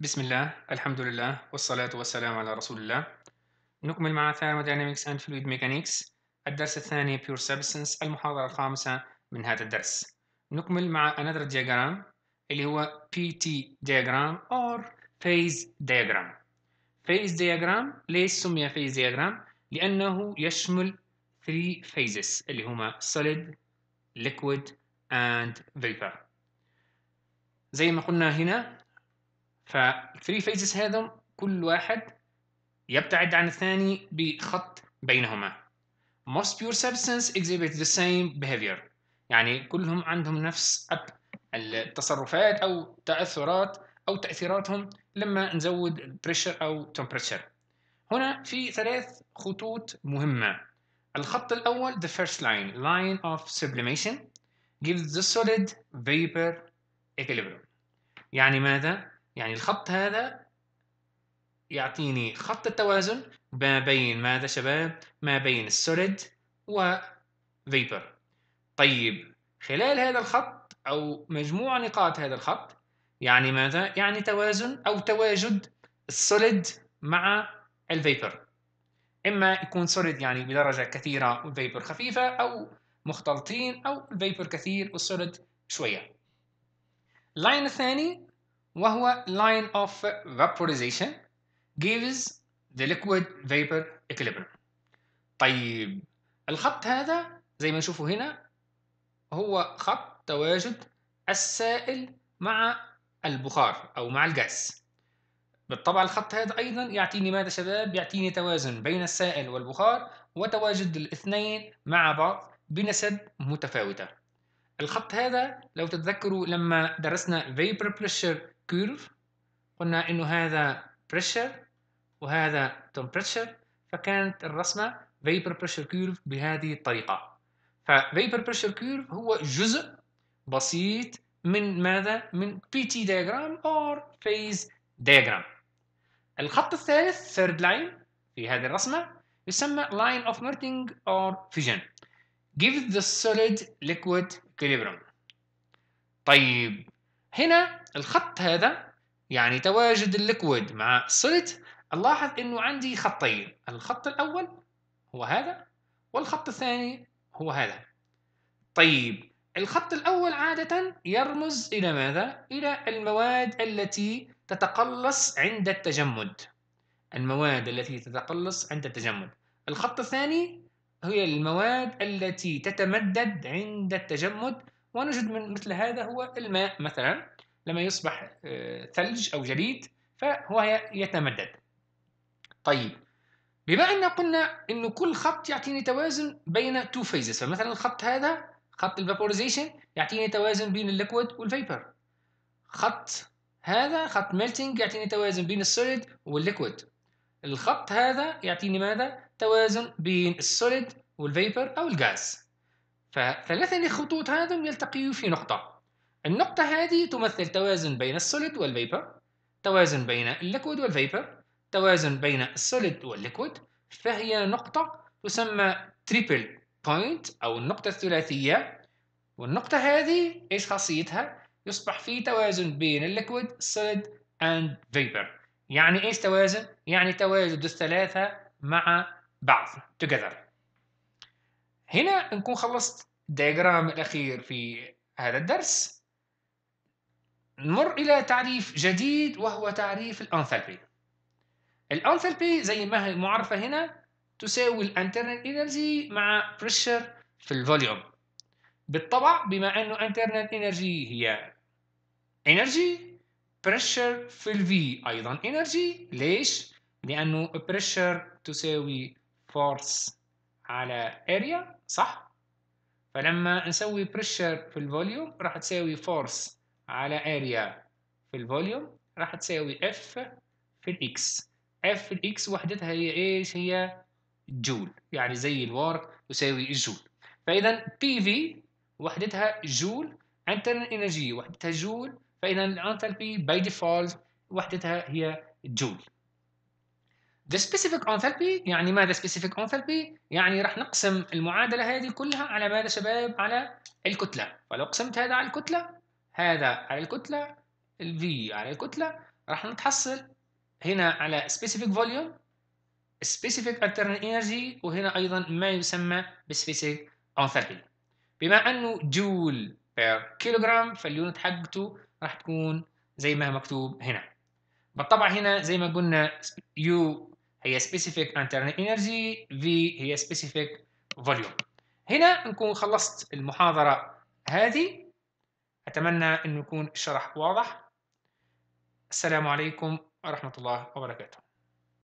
بسم الله الحمد لله والصلاة والسلام على رسول الله نكمل مع Thermodynamics and Fluid Mechanics الدرس الثاني Pure Substance المحاضرة الخامسة من هذا الدرس نكمل مع another diagram اللي هو PT diagram or Phase diagram Phase diagram ليش سمي Phase diagram؟ لأنه يشمل three phases اللي هما solid, liquid and vapor زي ما قلنا هنا فالثري فيزز هذم كل واحد يبتعد عن الثاني بخط بينهما most pure substance exhibit the same behavior يعني كلهم عندهم نفس التصرفات او تاثرات او تاثيراتهم لما نزود البريشر او temperature هنا في ثلاث خطوط مهمه الخط الاول the first line line of sublimation gives the solid vapor equilibrium يعني ماذا يعني الخط هذا يعطيني خط التوازن ما بين ماذا شباب ما بين السوليد فيبر طيب خلال هذا الخط أو مجموع نقاط هذا الخط يعني ماذا؟ يعني توازن أو تواجد السوليد مع الفيبر إما يكون سوليد يعني بدرجة كثيرة والفيبر خفيفة أو مختلطين أو الفيبر كثير والسوليد شوية اللاين الثاني وهو line of vaporization gives the liquid vapor equilibrium طيب الخط هذا زي ما نشوفه هنا هو خط تواجد السائل مع البخار أو مع الغاز بالطبع الخط هذا أيضا يعطيني ماذا شباب؟ يعطيني توازن بين السائل والبخار وتواجد الاثنين مع بعض بنسب متفاوتة الخط هذا لو تتذكروا لما درسنا vapor pressure كيرف قلنا انه هذا بريشر وهذا تمبريتشر فكانت الرسمه فيبر بريشر كيرف بهذه الطريقه ففيبر بريشر كيرف هو جزء بسيط من ماذا من بي تي دياجرام او فيز دياجرام الخط الثالث ثيرد لاين في هذه الرسمه يسمى لاين اوف melting اور فيجن give the solid liquid equilibrium طيب هنا الخط هذا يعني تواجد الليكويد مع السوليد نلاحظ انه عندي خطين الخط الاول هو هذا والخط الثاني هو هذا طيب الخط الاول عاده يرمز الى ماذا الى المواد التي تتقلص عند التجمد المواد التي تتقلص عند التجمد الخط الثاني هي المواد التي تتمدد عند التجمد ونجد من مثل هذا هو الماء مثلا لما يصبح آه، ثلج أو جليد فهو يتمدد طيب بما أن قلنا أن كل خط يعطيني توازن بين تو فيزز فمثلا الخط هذا خط الفابوريزيشن يعطيني توازن بين الليكويد والفيبر خط هذا خط ميلتنج يعطيني توازن بين السوليد والليكويد الخط هذا يعطيني ماذا توازن بين السوليد والفيبر او الغاز فثلاثة الخطوط هذم يلتقي في نقطة النقطة هذه تمثل توازن بين السوليد والفيبر توازن بين الليكويد والفيبر توازن بين السوليد والليكويد فهي نقطة تسمى تريبل بوينت أو النقطة الثلاثية والنقطة هذه إيش خاصيتها؟ يصبح في توازن بين الليكويد سوليد اند فيبر يعني إيش توازن؟ يعني تواجد الثلاثة مع بعض together هنا نكون خلصت الدياجرام الأخير في هذا الدرس نمر إلى تعريف جديد وهو تعريف الأنثالبي الأنثالبي زي ما هي معرفة هنا تساوي الانترنال انرجي مع بريشر في الفوليوم بالطبع بما أنه انترنال انرجي هي انرجي بريشر في الفي أيضا انرجي ليش؟ لأنه بريشر تساوي فورس على اريا صح فلما نسوي بريشر في الفوليوم راح تساوي فورس على اريا في الفوليوم راح تساوي اف في الاكس اف في الاكس وحدتها هي ايش هي جول يعني زي الوار يساوي الجول فاذا بي في وحدتها جول انترنال انرجي وحدتها جول فاذا الانثالبي باي ديفولت وحدتها هي جول ذا سبيسيفيك انثالبي يعني ماذا سبيسيفيك انثالبي يعني راح نقسم المعادله هذه كلها على ماذا شباب على الكتله فلو قسمت هذا على الكتله هذا على الكتله الفي على الكتله راح نتحصل هنا على سبيسيفيك فوليوم سبيسيفيك internal انرجي وهنا ايضا ما يسمى بسبيسيفيك انثالبي بما انه جول بير كيلوغرام فاليونت حقته راح تكون زي ما مكتوب هنا بالطبع هنا زي ما قلنا يو هي سبيسيفيك انترنال انرجي في هي سبيسيفيك فوليوم هنا نكون خلصت المحاضرة هذه أتمنى أن يكون الشرح واضح السلام عليكم ورحمة الله وبركاته